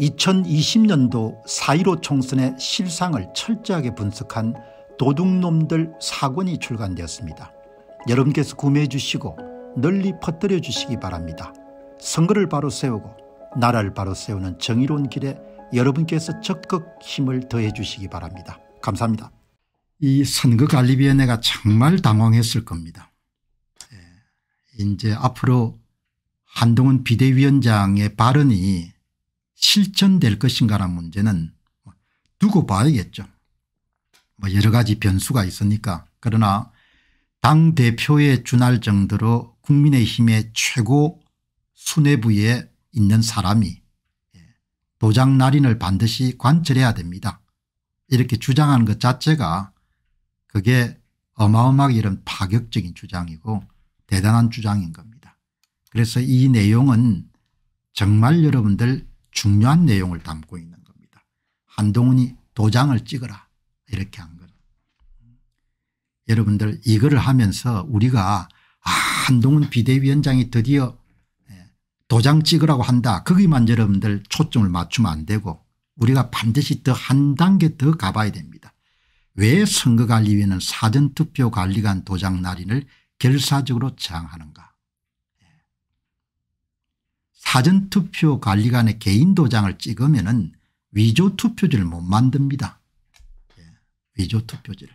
2020년도 4.15 총선의 실상을 철저하게 분석한 도둑놈들 사권이 출간되었습니다. 여러분께서 구매해 주시고 널리 퍼뜨려 주시기 바랍니다. 선거를 바로 세우고 나라를 바로 세우는 정의로운 길에 여러분께서 적극 힘을 더해 주시기 바랍니다. 감사합니다. 이 선거관리위원회가 정말 당황했을 겁니다. 예, 이제 앞으로 한동훈 비대위원장의 발언이 실천될 것인가라는 문제는 뭐 두고 봐야겠죠. 뭐 여러 가지 변수가 있으니까 그러나 당대표에 준할 정도로 국민의힘의 최고 수뇌부에 있는 사람이 예, 도장 날인을 반드시 관철해야 됩니다. 이렇게 주장하는 것 자체가 그게 어마어마하게 이런 파격적인 주장이고 대단한 주장인 겁니다. 그래서 이 내용은 정말 여러분들 중요한 내용을 담고 있는 겁니다. 한동훈이 도장을 찍어라 이렇게 한거 여러분들 이거를 하면서 우리가 아 한동훈 비대위원장이 드디어 예, 도장 찍으라고 한다 거기만 여러분들 초점을 맞추면 안 되고 우리가 반드시 더 한 단계 더 가봐야 됩니다. 왜선거관리위원회 사전투표 관리관 도장 날인을 결사적으로 저항하는가 사전투표 관리관의 개인 도장을 찍으면 은 위조투표지를 못 만듭니다. 예. 위조투표지를.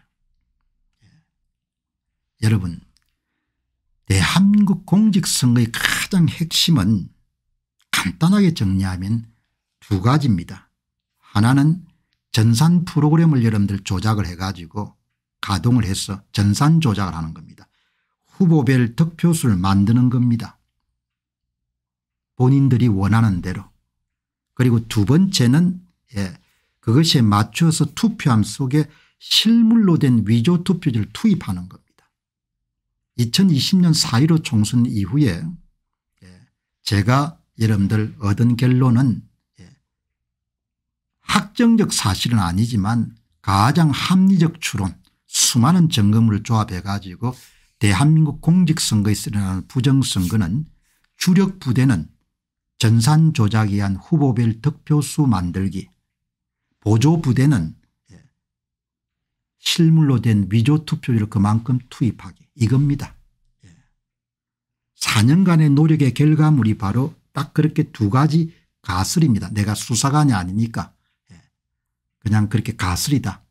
예. 여러분 대한국 공직선거의 가장 핵심은 간단하게 정리하면 두 가지입니다. 하나는 전산 프로그램을 여러분들 조작을 해가지고 가동을 해서 전산 조작을 하는 겁니다. 후보별 득표수를 만드는 겁니다. 본인들이 원하는 대로 그리고 두 번째는 예, 그것에 맞춰서 투표함 속에 실물로 된 위조 투표지를 투입하는 겁니다. 2020년 4.15 총선 이후에 예, 제가 여러분들 얻은 결론은 예, 학정적 사실은 아니지만 가장 합리적 추론 수많은 점검을 조합해 가지고 대한민국 공직선거에 쓰려는 부정선거는 주력 부대는 전산 조작에 의한 후보별 득표수 만들기 보조부대는 예, 실물로 된 위조 투표율를 그만큼 투입하기 이겁니다. 4년간의 예. 노력의 결과물이 바로 딱 그렇게 두 가지 가설입니다 내가 수사관이 아니니까 예. 그냥 그렇게 가설이다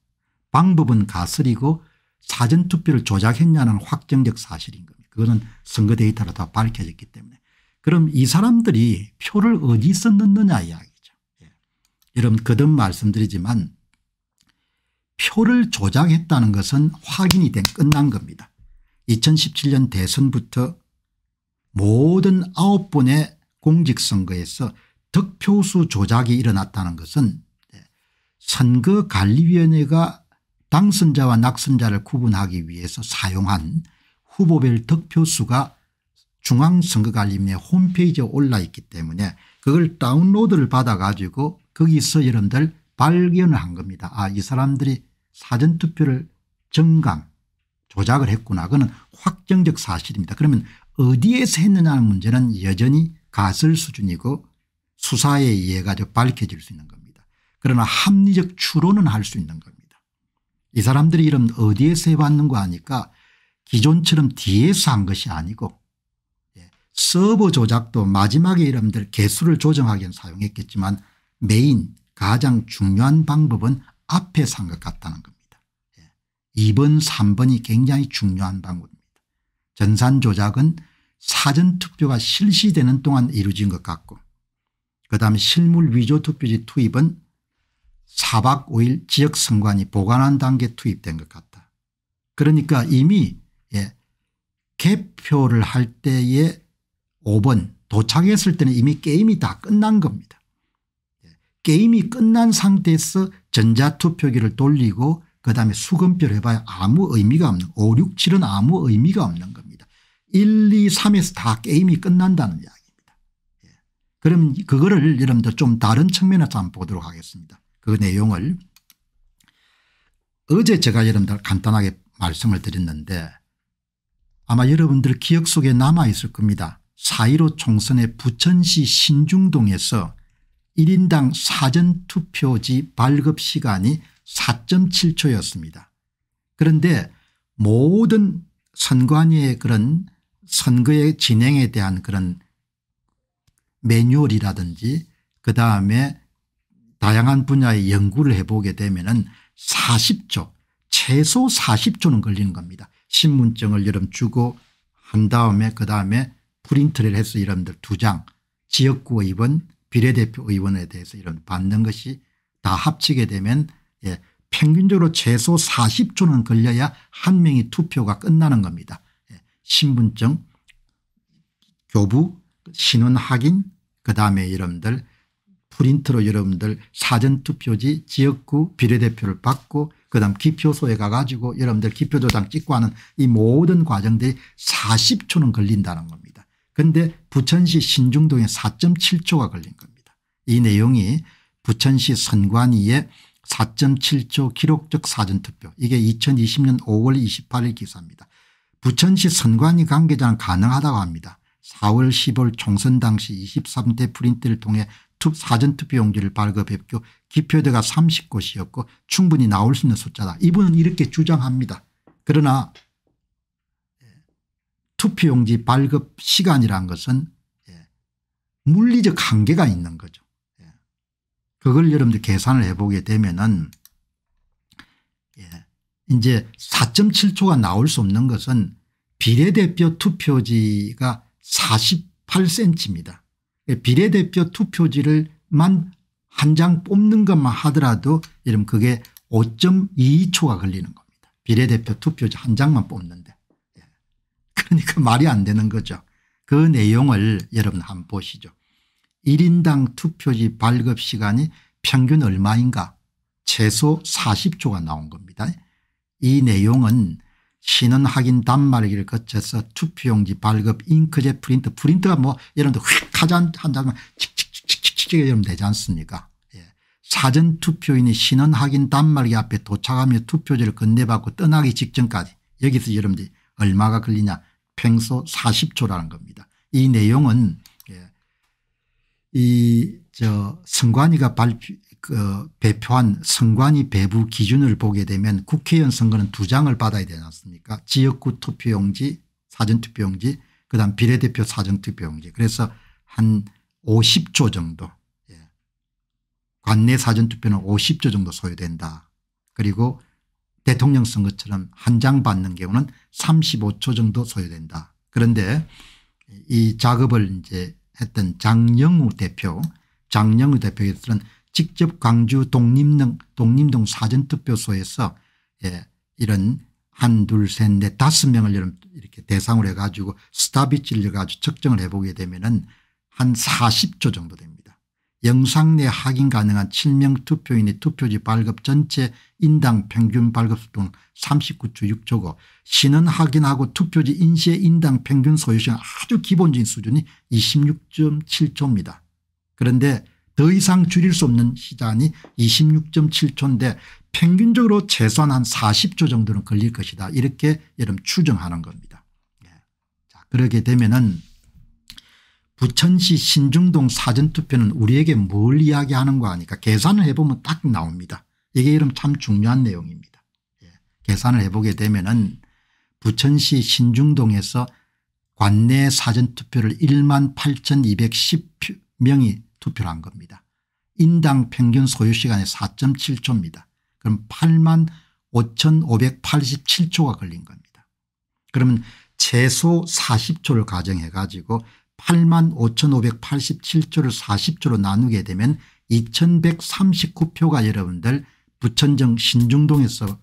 방법은 가설이고 사전투표를 조작했냐는 확정적 사실인 겁니다. 그거는 선거 데이터로 다 밝혀졌기 때문에. 그럼 이 사람들이 표를 어디서 넣느냐 이야기죠. 예. 여러분 거듭 말씀드리지만 표를 조작했다는 것은 확인이 된 끝난 겁니다. 2017년 대선부터 모든 9번의 공직선거에서 득표수 조작이 일어났다는 것은 예, 선거관리위원회가 당선자와 낙선자를 구분하기 위해서 사용한 후보별 득표수가 중앙선거관리위원회 홈페이지에 올라 있기 때문에 그걸 다운로드를 받아 가지고 거기서 여러분들 발견을 한 겁니다. 아 이 사람들이 사전투표를 정강 조작을 했구나. 그는 확정적 사실입니다. 그러면 어디에서 했느냐는 문제는 여전히 가설 수준이고 수사에 의해 가지고 밝혀질 수 있는 겁니다. 그러나 합리적 추론은 할 수 있는 겁니다. 이 사람들이 이름 어디에서 해봤는 가하니까 기존처럼 뒤에서 한 것이 아니고 서버 조작도 마지막에 이름들 개수를 조정하기 엔 사용했겠지만 메인 가장 중요한 방법은 앞에 산 것 같다는 겁니다. 2번 예. 3번이 굉장히 중요한 방법입니다. 전산 조작은 사전투표가 실시되는 동안 이루어진 것 같고 그다음 에 실물 위조 투표지 투입은 4박 5일 지역 선관위 보관한 단계 투입된 것 같다. 그러니까 이미 예, 개표를 할 때의 5번 도착했을 때는 이미 게임이 다 끝난 겁니다. 게임이 끝난 상태에서 전자투표기를 돌리고 그다음에 수검표를 해봐야 아무 의미가 없는 5, 6, 7은 아무 의미가 없는 겁니다. 1, 2, 3에서 다 게임이 끝난다는 이야기입니다. 예. 그럼 그거를 여러분들 좀 다른 측면에서 한번 보도록 하겠습니다. 그 내용을 어제 제가 여러분들 간단하게 말씀을 드렸는데 아마 여러분들 기억 속에 남아있을 겁니다. 4.15 총선의 부천시 신중동에서 1인당 사전투표지 발급 시간이 4.7초였습니다. 그런데 모든 선관위의 그런 선거의 진행에 대한 그런 매뉴얼이라든지 그다음에 다양한 분야의 연구를 해보게 되면 은 40초 최소 40초는 걸리는 겁니다. 신분증을 여름 주고 한 다음에 그다음에 프린트를 해서 이름들 두 장 지역구 의원 비례대표 의원에 대해서 이런 받는 것이 다 합치게 되면 예, 평균적으로 최소 40초는 걸려야 한 명이 투표가 끝나는 겁니다. 예, 신분증 교부 신원 확인 그다음에 여러분들 프린트로 여러분들 사전투표지 지역구 비례대표를 받고 그다음 기표소에 가가지고 여러분들 기표조장 찍고 하는 이 모든 과정들이 40초는 걸린다는 겁니다. 근데 부천시 신중동에 4.7조가 걸린 겁니다. 이 내용이 부천시 선관위에 4.7조 기록적 사전투표 이게 2020년 5월 28일 기사입니다. 부천시 선관위 관계자는 가능하다고 합니다. 4월 10월 총선 당시 23대 프린트를 통해 사전투표 용지를 발급했고 기표대가 30곳이었고 충분히 나올 수 있는 숫자다. 이분은 이렇게 주장합니다. 그러나 투표용지 발급 시간이란 것은 예, 물리적 한계가 있는 거죠. 예. 그걸 여러분들 계산을 해보게 되면은 예, 이제 4.7초가 나올 수 없는 것은 비례대표 투표지가 48cm입니다. 비례대표 투표지를만 한 장 뽑는 것만 하더라도 여러분 그게 5.2초가 걸리는 겁니다. 비례대표 투표지 한 장만 뽑는데. 그러니까 말이 안 되는 거죠. 그 내용을 여러분 한번 보시죠. 1인당 투표지 발급 시간이 평균 얼마인가 최소 4 0초가 나온 겁니다. 이 내용은 신원 확인 단말기를 거쳐서 투표용지 발급 잉크젯 프린트 프린트가 뭐여러분들휙 하자 한 장만 칙칙칙칙칙 이러면 되지 않습니까 예. 사전 투표인이 신원 확인 단말기 앞에 도착하며 투표지를 건네받고 떠나기 직전까지 여기서 여러분들 얼마가 걸리냐 평소 40조라는 겁니다. 이 내용은 예, 이저 선관위가 발표 그 배표한 선관위 배부 기준을 보게 되면 국회의원 선거는 두 장을 받아야 되지 않습니까 지역구 투표용지 사전투표용지 그다음 비례대표 사전투표용지 그래서 한 50조 정도 예, 관내 사전투표는 50조 정도 소요된다. 그리고 대통령 선거처럼 한 장 받는 경우는 35초 정도 소요된다. 그런데 이 작업을 이제 했던 장영우 대표 장영우 대표에서는 직접 광주 독립동, 독립동 사전투표소에서 예, 이런 한, 둘, 셋, 넷, 다섯 명을 이렇게 대상으로 해가지고 스타비치를 가지고 측정을 해보게 되면은 한 40초 정도 됩니다. 영상 내 확인 가능한 7명 투표인의 투표지 발급 전체 인당 평균 발급수 등 39조 6초고 신원 확인하고 투표지 인쇄 인당 평균 소요시간 아주 기본적인 수준이 2 6 7초입니다 그런데 더 이상 줄일 수 없는 시간이 26.7초인데 평균적으로 최소한 한4 0초 정도는 걸릴 것이다. 이렇게 여러분 추정하는 겁니다. 예. 자, 그러게 되면은 부천시 신중동 사전투표는 우리에게 뭘 이야기하는가 하니까 계산을 해보면 딱 나옵니다. 이게 이름 참 중요한 내용입니다. 예. 계산을 해보게 되면 은 부천시 신중동에서 관내 사전투표를 1만 8210명이 투표를 한 겁니다. 인당 평균 소요시간이 4.7초입니다. 그럼 8만 5587초가 걸린 겁니다. 그러면 최소 40초를 가정해 가지고 8만 5587조를 40조로 나누게 되면 2139표가 여러분들 부천정 신중동에서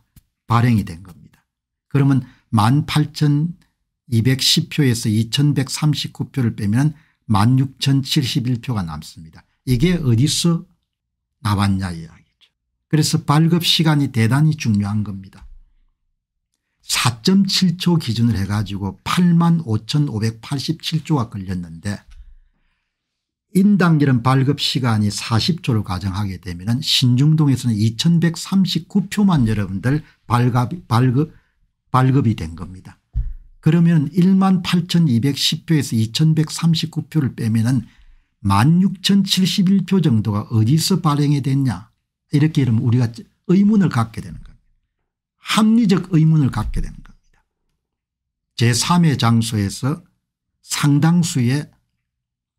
발행이 된 겁니다. 그러면 18,210표에서 2139표를 빼면 16,071표가 남습니다. 이게 어디서 나왔냐 이야기죠. 그래서 발급 시간이 대단히 중요한 겁니다. 4.7초 기준을 해가지고 8만 5,587조가 걸렸는데 인당기름 발급 시간이 40초를 가정하게 되면 신중동에서는 2139표만 여러분들 발급, 발급, 발급이 된 겁니다. 그러면 1만 8210표에서 2139표를 빼면 은1 6071표 정도가 어디서 발행이 됐냐 이렇게 이러면 우리가 의문을 갖게 되는 거예요. 합리적 의문을 갖게 되는 겁니다. 제3의 장소에서 상당수의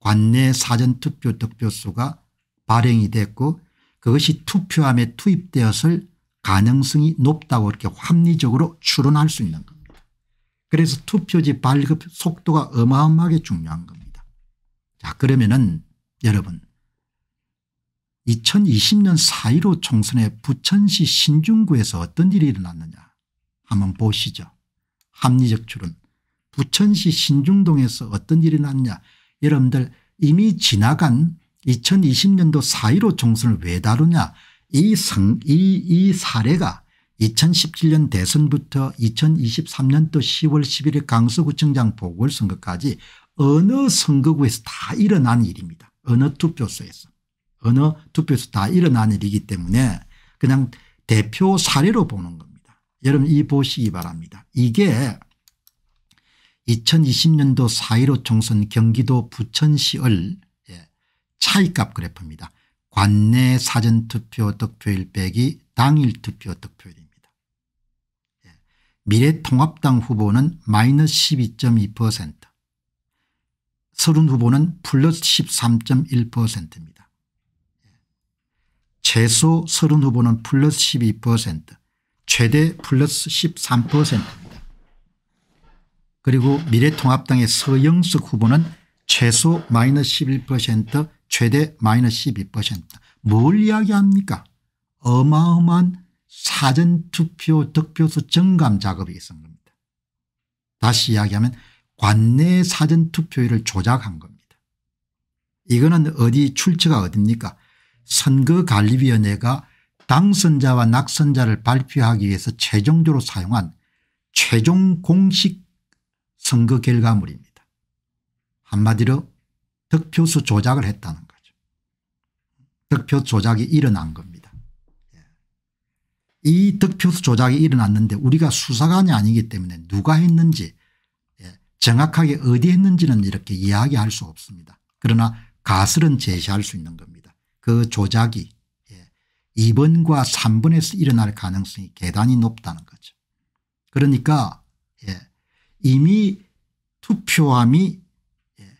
관내 사전투표 득표수가 발행이 됐고 그것이 투표함에 투입되었을 가능성이 높다고 이렇게 합리적으로 추론할 수 있는 겁니다. 그래서 투표지 발급 속도가 어마어마하게 중요한 겁니다. 자 그러면은 여러분 2020년 4.15 총선에 부천시 신중구에서 어떤 일이 일어났느냐 한번 보시죠. 합리적 추론 부천시 신중동에서 어떤 일이 났냐 여러분들 이미 지나간 2020년도 4.15 총선을 왜 다루냐 이, 성, 이, 이 사례가 2017년 대선부터 2023년도 10월 11일 강서구청장 보궐선거까지 어느 선거구에서 다 일어난 일입니다. 어느 투표소에서. 어느 투표에서 다 일어난 일이기 때문에 그냥 대표 사례로 보는 겁니다. 여러분 이 보시기 바랍니다. 이게 2020년도 4.15 총선 경기도 부천시을 예, 차이값 그래프입니다. 관내 사전투표 득표일 빼기 당일 투표 득표율입니다. 예, 미래통합당 후보는 마이너스 12.2% 서른 후보는 플러스 13.1%입니다. 최소 30 후보는 플러스 12% 최대 플러스 13%입니다. 그리고 미래통합당의 서영석 후보는 최소 마이너스 11% 최대 마이너스 12%뭘 이야기합니까 어마어마한 사전투표 득표수 증감 작업이 있었던 겁니다. 다시 이야기하면 관내 사전투표율을 조작한 겁니다. 이거는 어디 출처가 어딥니까 선거관리위원회가 그 당선자와 낙선자를 발표하기 위해서 최종적으로 사용한 최종 공식 선거 결과물입니다. 한마디로 득표수 조작을 했다는 거죠. 득표 조작이 일어난 겁니다. 예. 이 득표수 조작이 일어났는데 우리가 수사관이 아니기 때문에 누가 했는지 예, 정확하게 어디 했는지는 이렇게 이야기할 수 없습니다. 그러나 가설은 제시할 수 있는 겁니다. 그 조작이 2번과 예, 3번에서 일어날 가능성이 대단히 높다는 거죠. 그러니까 예, 이미 투표함이 예,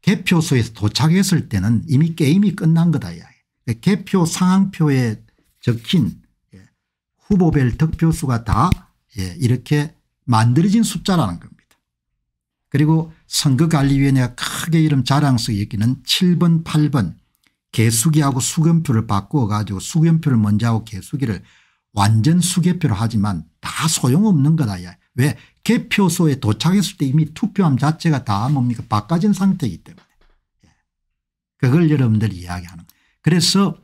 개표소에서 도착했을 때는 이미 게임이 끝난 거다. 그러니까 개표 상황표에 적힌 후보별 득표수가 다 이렇게 만들어진 숫자라는 겁니다. 그리고 선거관리위원회가 크게 이름 자랑스럽게 여기는 7번 8번 개수기하고 수견표를 바꾸어 가지고 수견표를 먼저 하고 개수기를 완전 수개표로 하지만 다 소용없는 거다. 왜 개표소에 도착했을 때 이미 투표함 자체가 다 뭡니까 바꿔진 상태이기 때문에 예. 그걸 여러분들이 이야기하는 그래서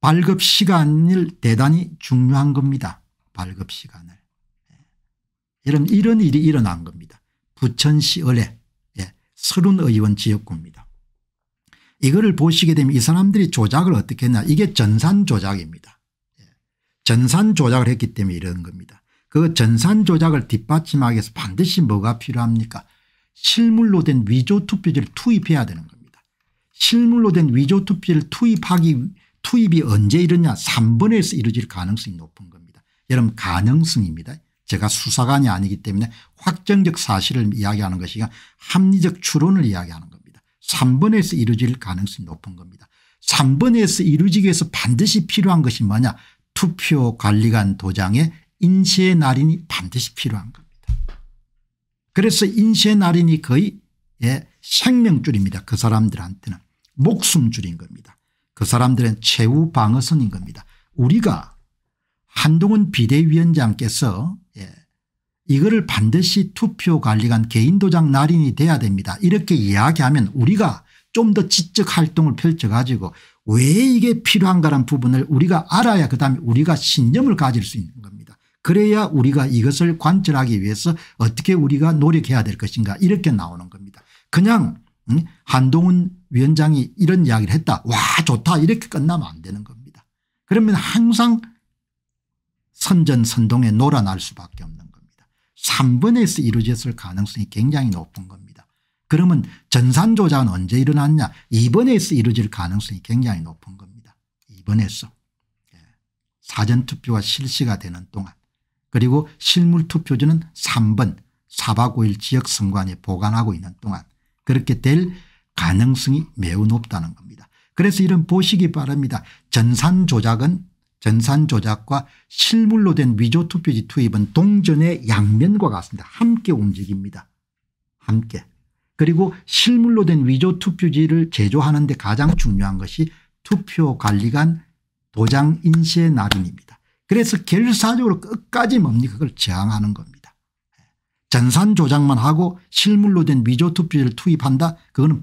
발급 시간을 대단히 중요한 겁니다. 발급 시간을. 이런, 예. 이런 일이 일어난 겁니다. 부천시 의뢰 예. 서른 의원 지역구입니다. 이거를 보시게 되면 이 사람들이 조작을 어떻게 했냐 이게 전산 조작입니다. 예. 전산 조작을 했기 때문에 이런 겁니다. 그 전산 조작을 뒷받침하기 위해서 반드시 뭐가 필요합니까 실물로 된 위조 투표지를 투입해야 되는 겁니다. 실물로 된 위조 투표지를 투입하기 투입이 언제 이르냐 3번에서 이루어질 가능성이 높은 겁니다. 여러분 가능성입니다. 제가 수사관이 아니기 때문에 확정적 사실을 이야기하는 것이 가 합리적 추론을 이야기하는 겁니다. 3번에서 이루어질 가능성이 높은 겁니다. 3번에서 이루어지기 위해서 반드시 필요한 것이 뭐냐 투표관리관 도장의 인쇄 날인이 반드시 필요한 겁니다. 그래서 인쇄 날인이 거의 예, 생명줄입니다. 그 사람들한테는 목숨줄인 겁니다. 그 사람들은 최후 방어선인 겁니다. 우리가 한동훈 비대위원장께서 이거를 반드시 투표 관리관 개인도장 날인이 돼야 됩니다. 이렇게 이야기하면 우리가 좀 더 지적 활동을 펼쳐가지고 왜 이게 필요한가라는 부분을 우리가 알아야 그다음에 우리가 신념을 가질 수 있는 겁니다. 그래야 우리가 이것을 관철하기 위해서 어떻게 우리가 노력해야 될 것인가 이렇게 나오는 겁니다. 그냥 한동훈 위원장이 이런 이야기를 했다 와 좋다 이렇게 끝나면 안 되는 겁니다. 그러면 항상 선전선동에 놀아날 수밖에 없는 3번에서 이루어졌을 가능성이 굉장히 높은 겁니다. 그러면 전산조작은 언제 일어났냐 2번에서 이루어질 가능성이 굉장히 높은 겁니다. 2번에서 예. 사전투표가 실시가 되는 동안 그리고 실물투표지는 3번 4박 5일 지역선관에 보관하고 있는 동안 그렇게 될 가능성이 매우 높다는 겁니다. 그래서 이런 보시기 바랍니다. 전산조작은 전산 조작과 실물로 된 위조 투표지 투입은 동전의 양면과 같습니다. 함께 움직입니다. 함께. 그리고 실물로 된 위조 투표지를 제조하는 데 가장 중요한 것이 투표관리관 도장 인쇄 날인입니다 그래서 결사적으로 끝까지 뭡니까 그걸 저항하는 겁니다. 전산 조작만 하고 실물로 된 위조 투표지를 투입한다 그거는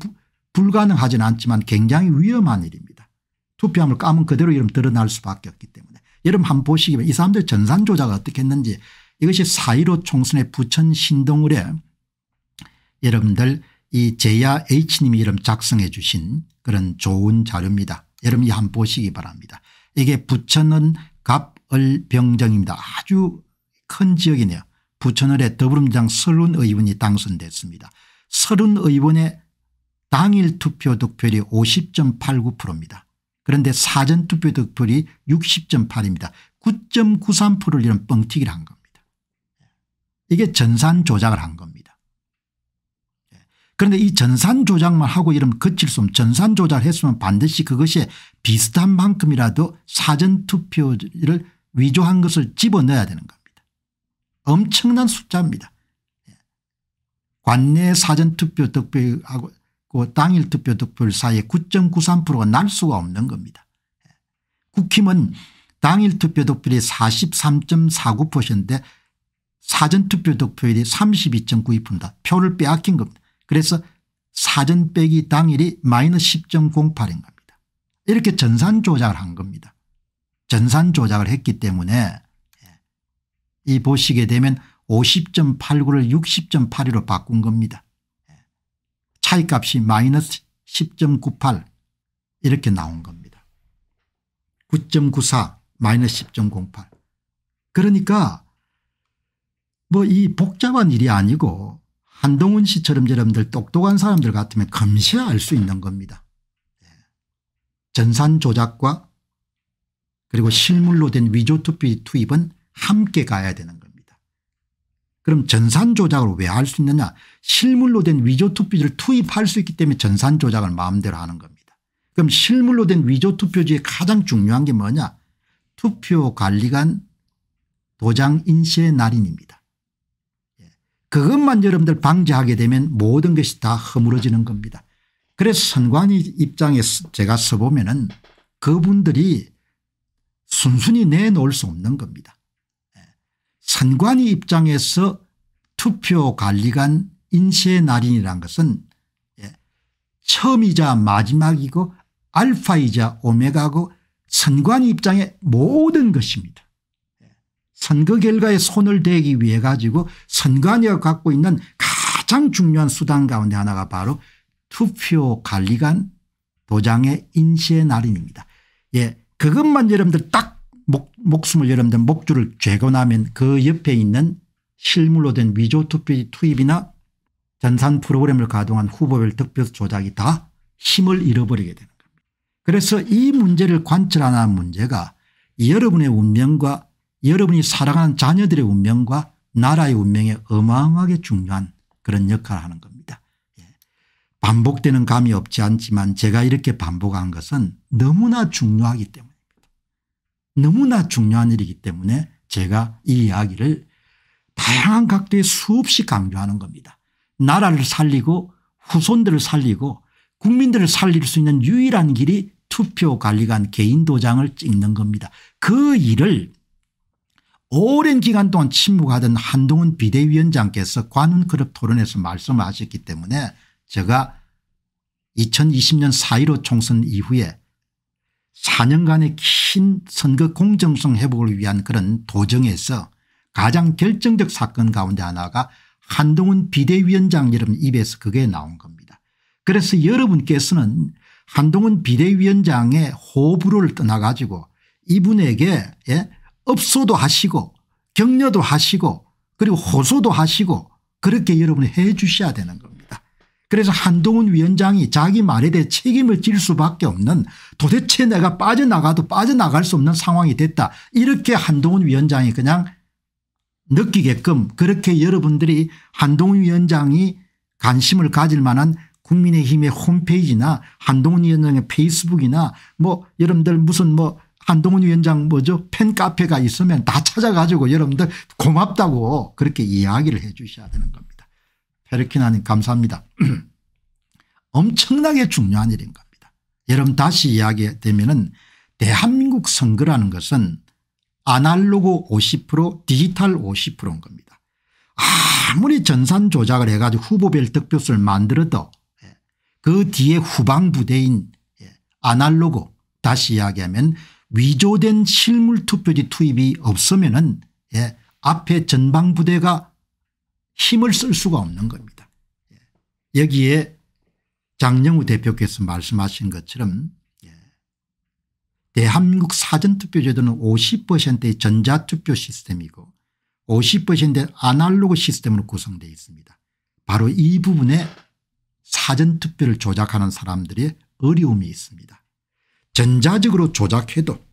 불가능하진 않지만 굉장히 위험한 일입니다. 투표함을 까면 그대로 이름 드러날 수밖에 없기 때문에 여러분 한 번 보시기 바이 사람들 전산 조작을 어떻게 했는지 이것이 4.15 총선의 부천 신동울에 여러분들 이 제야 H님이 이름 작성해 주신 그런 좋은 자료입니다. 여러분이 한 번 보시기 바랍니다. 이게 부천은 갑을병정입니다. 아주 큰 지역이네요. 부천을에 더불어민주당 서른 의원이 당선됐습니다. 서른 의원의 당일 투표 득표율이 50.89%입니다. 그런데 사전투표 득표율이 60.8입니다. 9.93%를 이런 뻥튀기를 한 겁니다. 이게 전산 조작을 한 겁니다. 그런데 이 전산 조작만 하고 이러면 거칠 수 없는 전산 조작을 했으면 반드시 그것이 비슷한 만큼이라도 사전투표를 위조한 것을 집어넣어야 되는 겁니다. 엄청난 숫자입니다. 관내 사전투표 득표하고 그 당일 투표 득표율 사이에 9.93%가 날 수가 없는 겁니다. 국힘은 당일 투표 득표율이 43.49%인데 사전투표 득표율이 32.92%입니다. 표를 빼앗긴 겁니다. 그래서 사전 빼기 당일이 마이너스 10.08인 겁니다. 이렇게 전산 조작을 한 겁니다. 전산 조작을 했기 때문에 예, 이 보시게 되면 50.89를 60.82로 바꾼 겁니다. 차이값이 마이너스 10.98 이렇게 나온 겁니다. 9.94 마이너스 10.08 그러니까 뭐 이 복잡한 일이 아니고 한동훈 씨처럼 여러분들 똑똑한 사람들 같으면 금세 시알수 있는 겁니다. 예. 전산 조작과 그리고 실물로 된 위조 투피 투입은 함께 가야 되는 겁니다. 그럼 전산 조작을 왜 할 수 있느냐 실물로 된 위조 투표지를 투입할 수 있기 때문에 전산 조작을 마음대로 하는 겁니다. 그럼 실물로 된 위조 투표지의 가장 중요한 게 뭐냐 투표관리관 도장 인쇄 날인입니다. 예. 그것만 여러분들 방지하게 되면 모든 것이 다 허물어지는 겁니다. 그래서 선관위 입장에 제가 써보면 은 그분들이 순순히 내놓을 수 없는 겁니다. 선관위 입장에서 투표관리관 인쇄 날인이란 것은 예, 처음이자 마지막이고 알파이자 오메가고 선관위 입장의 모든 것입니다. 예, 선거 결과에 손을 대기 위해 가지고 선관위가 갖고 있는 가장 중요한 수단 가운데 하나가 바로 투표관리관 도장의 인쇄 날인입니다. 예, 그것만 여러분들 딱 목, 목숨을 여러분들 목줄을 죄고 나면 그 옆에 있는 실물로 된 위조 투표 투입이나 전산 프로그램을 가동한 후보별 득표 조작이 다 힘을 잃어버리게 되는 겁니다. 그래서 이 문제를 관철하는 문제가 여러분의 운명과 여러분이 사랑하는 자녀들의 운명과 나라의 운명에 어마어마하게 중요한 그런 역할을 하는 겁니다. 예. 반복되는 감이 없지 않지만 제가 이렇게 반복한 것은 너무나 중요하기 때문에 너무나 중요한 일이기 때문에 제가 이 이야기를 다양한 각도에 수없이 강조하는 겁니다. 나라를 살리고 후손들을 살리고 국민들을 살릴 수 있는 유일한 길이 투표 관리관 개인 도장을 찍는 겁니다. 그 일을 오랜 기간 동안 침묵하던 한동훈 비대위원장께서 관훈 그룹 토론에서 말씀하셨기 때문에 제가 2020년 4.15 총선 이후에 4년간의 긴 선거 공정성 회복을 위한 그런 도정에서 가장 결정적 사건 가운데 하나가 한동훈 비대위원장 여러분 입에서 그게 나온 겁니다. 그래서 여러분께서는 한동훈 비대위원장의 호불호를 떠나가지고 이분에게 예? 업소도 하시고 격려도 하시고 그리고 호소도 하시고 그렇게 여러분이 해 주셔야 되는 겁니다. 그래서 한동훈 위원장이 자기 말에 대해 책임을 질 수밖에 없는 도대체 내가 빠져나가도 빠져나갈 수 없는 상황이 됐다. 이렇게 한동훈 위원장이 그냥 느끼게끔 그렇게 여러분들이 한동훈 위원장이 관심을 가질 만한 국민의힘의 홈페이지나 한동훈 위원장의 페이스북이나 뭐 여러분들 무슨 뭐 한동훈 위원장 뭐죠 팬카페가 있으면 다 찾아가지고 여러분들 고맙다고 그렇게 이야기를 해 주셔야 되는 겁니다. 헤르키나님 감사합니다. 엄청나게 중요한 일인 겁니다. 여러분 다시 이야기되면은 대한민국 선거라는 것은 아날로그 50% 디지털 50%인 겁니다. 아무리 전산 조작을 해가지고 후보별 득표수를 만들어도 예, 그 뒤에 후방 부대인 예, 아날로그 다시 이야기하면 위조된 실물 투표지 투입이 없으면은 예, 앞에 전방 부대가 힘을 쓸 수가 없는 겁니다. 예. 여기에 장영우 대표께서 말씀하신 것처럼 예. 대한민국 사전투표제도는 50%의 전자투표 시스템이고 50%의 아날로그 시스템으로 구성되어 있습니다. 바로 이 부분에 사전투표를 조작하는 사람들의 어려움이 있습니다. 전자적으로 조작해도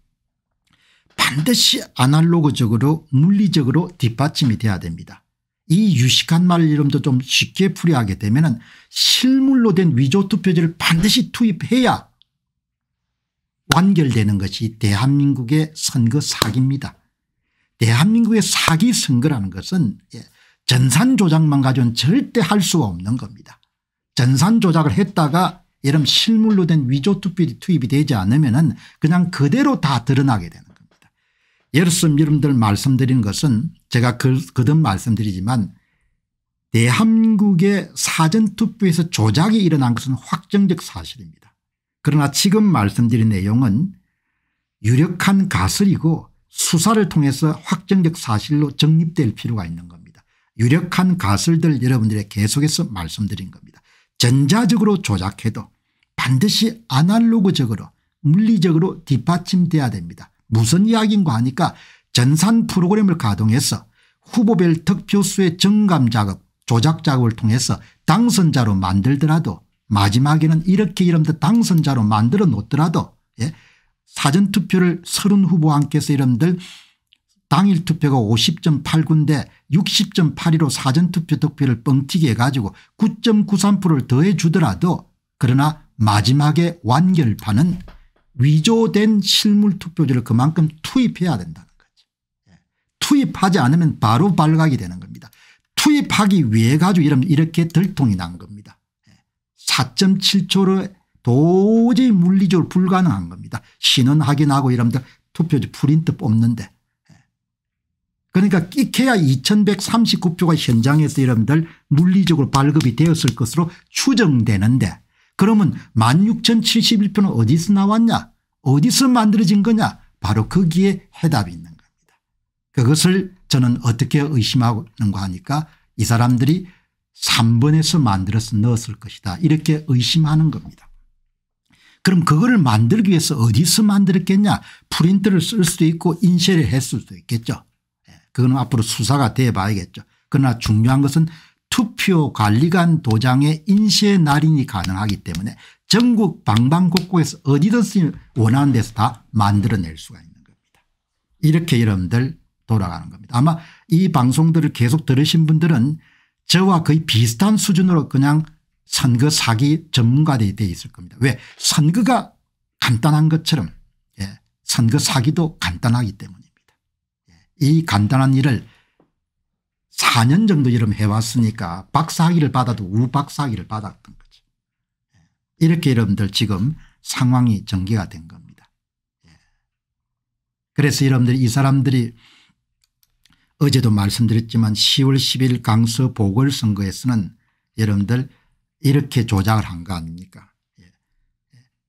반드시 아날로그적으로 물리적으로 뒷받침이 돼야 됩니다. 이 유식한 말 이름도 좀 쉽게 풀이하게 되면 실물로 된 위조투표지를 반드시 투입해야 완결되는 것이 대한민국의 선거 사기입니다. 대한민국의 사기 선거라는 것은 예, 전산 조작만 가지고는 절대 할수 없는 겁니다. 전산 조작을 했다가 예를 실물로 된 위조투표지 투입이 되지 않으면 은 그냥 그대로 다 드러나게 되는 겁니다. 예를 들면 여러분들 말씀드린 것은 제가 거듭 그, 말씀드리지만 대한민국의 사전투표에서 조작이 일어난 것은 확정적 사실입니다. 그러나 지금 말씀드린 내용은 유력한 가설이고 수사를 통해서 확정적 사실로 정립될 필요가 있는 겁니다. 유력한 가설들 여러분들의 계속해서 말씀드린 겁니다. 전자적으로 조작해도 반드시 아날로그적으로 물리적으로 뒷받침돼야 됩니다. 무슨 이야기인가 하니까 전산 프로그램을 가동해서 후보별 득표수의 증감 작업 조작 작업을 통해서 당선자로 만들더라도 마지막에는 이렇게 이름도 당선자로 만들어 놓더라도 예? 사전투표를 서른 후보와 함께해서 이름들 당일 투표가 50.8군데 60.82로 사전투표 득표를 뻥튀기 해가지고 9.93%를 더해 주더라도 그러나 마지막에 완결판은 위조된 실물투표지를 그만큼 투입해야 된다. 투입하지 않으면 바로 발각이 되는 겁니다. 투입하기 위해 가지고 이러 이렇게 들통이 난 겁니다. 4.7초를 예. 도저히 물리적으로 불가능한 겁니다. 신원 확인하고 이러면 투표지 프린트 뽑는데. 예. 그러니까 끼케야 2139표가 현장에서 여러분들 물리적으로 발급이 되었을 것으로 추정되는데 그러면 16,071표는 어디서 나왔냐 어디서 만들어진 거냐 바로 거기에 해답이 있는 그것을 저는 어떻게 의심하는가 하니까 이 사람들이 3번에서 만들어서 넣었을 것이다 이렇게 의심하는 겁니다. 그럼 그거를 만들기 위해서 어디서 만들었겠냐 프린트를 쓸 수도 있고 인쇄를 했을 수도 있겠죠. 예, 그건 앞으로 수사가 돼 봐야겠죠. 그러나 중요한 것은 투표 관리관 도장의 인쇄 날인이 가능하기 때문에 전국 방방곡곡에서 어디든 원하는 데서 다 만들어낼 수가 있는 겁니다. 이렇게 여러분들 돌아가는 겁니다. 아마 이 방송들을 계속 들으신 분들은 저와 거의 비슷한 수준으로 그냥 선거 사기 전문가들이 되어 있을 겁니다. 왜 선거가 간단한 것처럼 예. 선거 사기도 간단하기 때문입니다. 예. 이 간단한 일을 4년 정도 이름 해왔으니까 박사학위를 받아도 우박사학위를 받았던 거죠. 예. 이렇게 여러분들 지금 상황이 전개가 된 겁니다. 예. 그래서 여러분들이 이 사람들이 어제도 말씀드렸지만 10월 10일 강서 보궐선거에서는 여러분들 이렇게 조작을 한 거 아닙니까 예.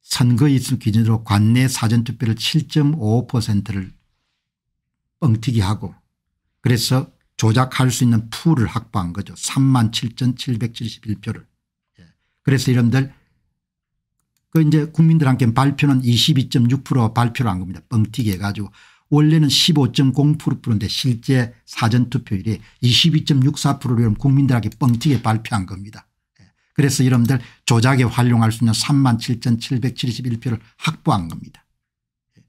선거 일수 기준으로 관내 사전투표를 7.5%를 뻥튀기 하고 그래서 조작할 수 있는 풀을 확보한 거죠. 3만 7,771표를. 예. 그래서 여러분들 그 이제 국민들한테 발표는 22.6% 발표를 한 겁니다. 뻥튀기 해가지고 원래는 15.0%인데 실제 사전투표율이 22.64%를 국민들에게 뻥튀기 발표한 겁니다. 예. 그래서 여러분들 조작에 활용할 수 있는 37,771표를 확보한 겁니다. 예.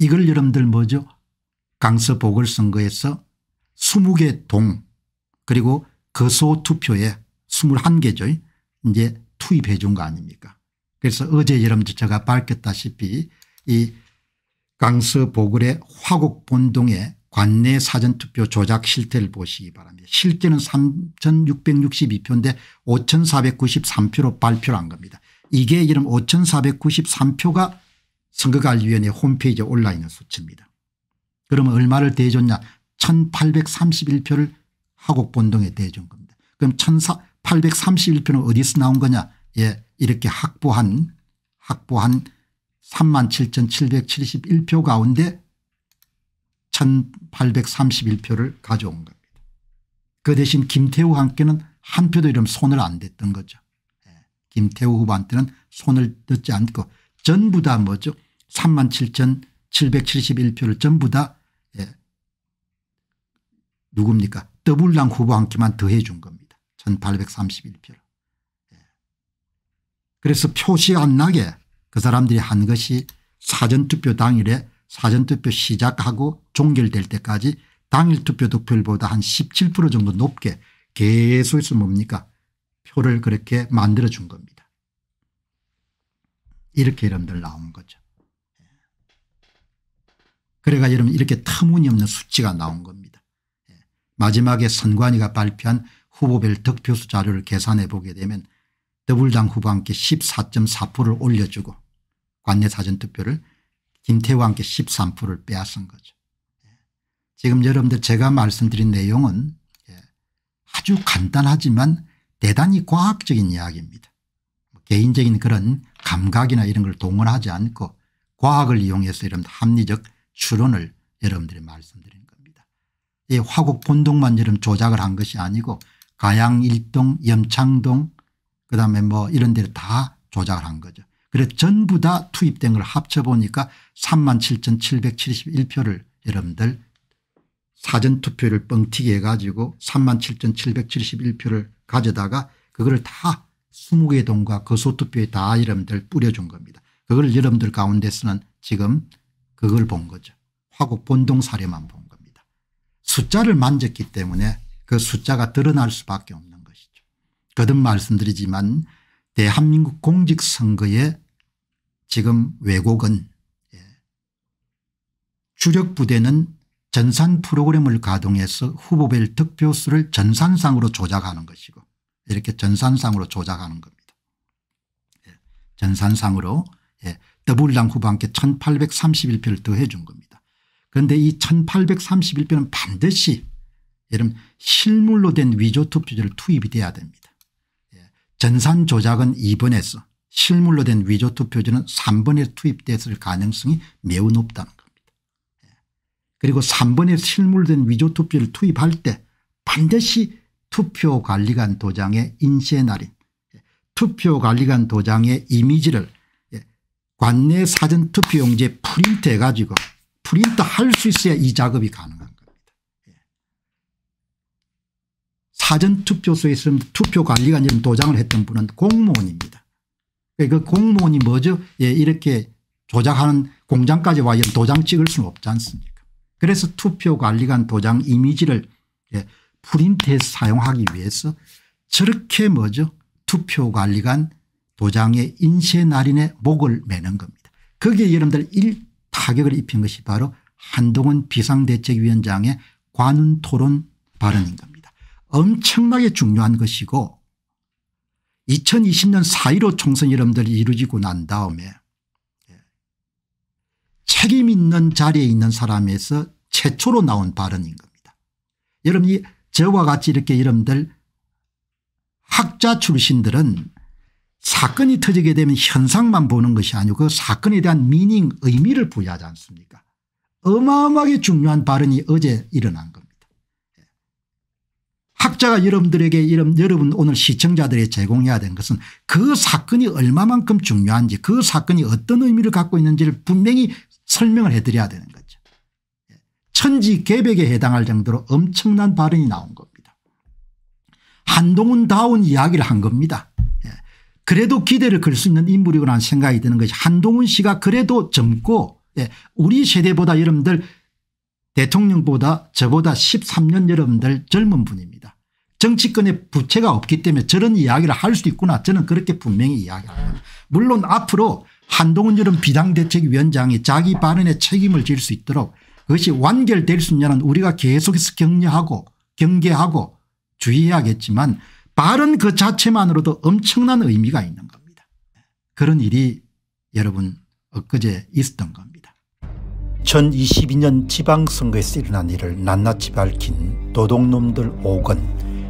이걸 여러분들 뭐죠 강서 보궐선거에서 20개 동 그리고 거소투표에 21개죠 이제 투입해 준 거 아닙니까 그래서 어제 여러분들 제가 밝혔다시피 이 강서 보글의 화곡본동의 관내 사전투표 조작 실태를 보시기 바랍니다. 실제는 3662표인데 5493표로 발표를 한 겁니다. 이게 이름 5493표가 선거관리위원회 홈페이지에 올라 있는 수치입니다. 그러면 얼마를 대줬냐 1831표를 하곡본동에 대준 겁니다. 그럼 1831표는 어디서 나온 거냐 예 이렇게 확보한 확보한 37,771표 가운데 1831표를 가져온 겁니다. 그 대신 김태우 함께는 한 표도 이름 손을 안 댔던 거죠. 예. 김태우 후반때는 손을 댔지 않고 전부 다 뭐죠 37,771표를 전부 다 예. 누굽니까 더블랑 후보 한 끼만 더해 준 겁니다. 1831표를. 예. 그래서 표시 안 나게 그 사람들이 한 것이 사전투표 당일에 사전투표 시작하고 종결될 때까지 당일 투표 득표율보다 한 17% 정도 높게 계속해서 뭡니까 표를 그렇게 만들어준 겁니다. 이렇게 여러분들 나온 거죠. 예. 그래가 여러분 이렇게 터무니없는 수치가 나온 겁니다. 예. 마지막에 선관위가 발표한 후보별 득표수 자료를 계산해 보게 되면 더불당 후보한테 14.4%를 올려주고 관내 사전투표를 김태호한께 13%를 빼앗은 거죠. 예. 지금 여러분들 제가 말씀드린 내용은 예, 아주 간단하지만 대단히 과학적인 이야기입니다. 뭐 개인적인 그런 감각이나 이런 걸 동원하지 않고 과학을 이용해서 이런 합리적 추론을 여러분들이 말씀드린 겁니다. 이 화곡 본동만 여러 조작을 한 것이 아니고 가양 1동 염창동, 그다음에 뭐 이런 데를 다 조작을 한 거죠. 그래서 전부 다 투입된 걸 합쳐보니까 37,771표를 여러분들 사전투표를 뻥튀기 해가지고 37,771표를 가져다가 그걸 다 20개 동과 거소투표에 다 여러분들 뿌려준 겁니다. 그걸 여러분들 가운데서는 지금 그걸 본 거죠. 화곡 본동 사례만 본 겁니다. 숫자를 만졌기 때문에 그 숫자가 드러날 수밖에 없는 거듭 말씀드리지만 대한민국 공직선거의 지금 왜곡은 예, 주력부대는 전산 프로그램을 가동해서 후보별 득표수를 전산상으로 조작하는 것이고 이렇게 전산상으로 조작하는 겁니다. 예, 전산상으로 예, 더블당 후보한테 1831표를 더해 준 겁니다. 그런데 이 1831표는 반드시 여러분 실물로 된 위조 투표제를 투입이 돼야 됩니다. 전산 조작은 2번에서 실물로 된 위조 투표지는 3번에 투입됐을 가능성이 매우 높다는 겁니다. 예. 그리고 3번에 실물된 위조 투표를 투입할 때 반드시 투표관리관 도장의 인쇄 날인 예, 투표관리관 도장의 이미지를 예, 관내 사전투표용지에 프린트해가지고 프린트할 수 있어야 이 작업이 가능합니다. 사전투표소에 있으면 투표관리관처럼 도장을 했던 분은 공무원입니다. 그, 그 공무원이 뭐죠 예, 이렇게 조작하는 공장까지 와서 도장 찍을 수는 없지 않습니까 그래서 투표관리관 도장 이미지를 예, 프린트해서 사용하기 위해서 저렇게 뭐죠 투표관리관 도장의 인쇄 날인에 목을 매는 겁니다. 거기에 여러분들 일 타격을 입힌 것이 바로 한동훈 비상대책위원장의 관훈 토론 발언인 겁니다. 엄청나게 중요한 것이고 2020년 4.15 총선이 여러분들이 이루어지고 난 다음에 예. 책임 있는 자리에 있는 사람에서 최초로 나온 발언인 겁니다. 여러분이 저와 같이 이렇게 여러분들 학자 출신들은 사건이 터지게 되면 현상만 보는 것이 아니고 그 사건에 대한 미닝 의미를 부여하지 않습니까 어마어마하게 중요한 발언이 어제 일어난 겁니다. 학자가 여러분들에게 여러분 오늘 시청자들에 제공해야 되는 것은 그 사건이 얼마만큼 중요한지 그 사건이 어떤 의미를 갖고 있는지를 분명히 설명을 해드려야 되는 거죠. 천지개벽에 해당할 정도로 엄청난 발언이 나온 겁니다. 한동훈 다운 이야기를 한 겁니다. 예. 그래도 기대를 걸 수 있는 인물이구나 는 생각이 드는 것이 한동훈 씨가 그래도 젊고 예. 우리 세대보다 여러분들 대통령보다 저보다 13년 여러분들 젊은 분입니다. 정치권에 부채가 없기 때문에 저런 이야기를 할 수도 있구나 저는 그렇게 분명히 이야기합니다. 물론 앞으로 한동훈 이런 비당대책위원장이 자기 발언에 책임을 질 수 있도록 그것이 완결될 수 있냐는 우리가 계속해서 격려하고 경계하고 주의해야겠지만 발언 그 자체만으로도 엄청난 의미가 있는 겁니다. 그런 일이 여러분 엊그제 있었던 겁니다. 2022년 지방선거에서 일어난 일을 낱낱이 밝힌 도둑놈들 5건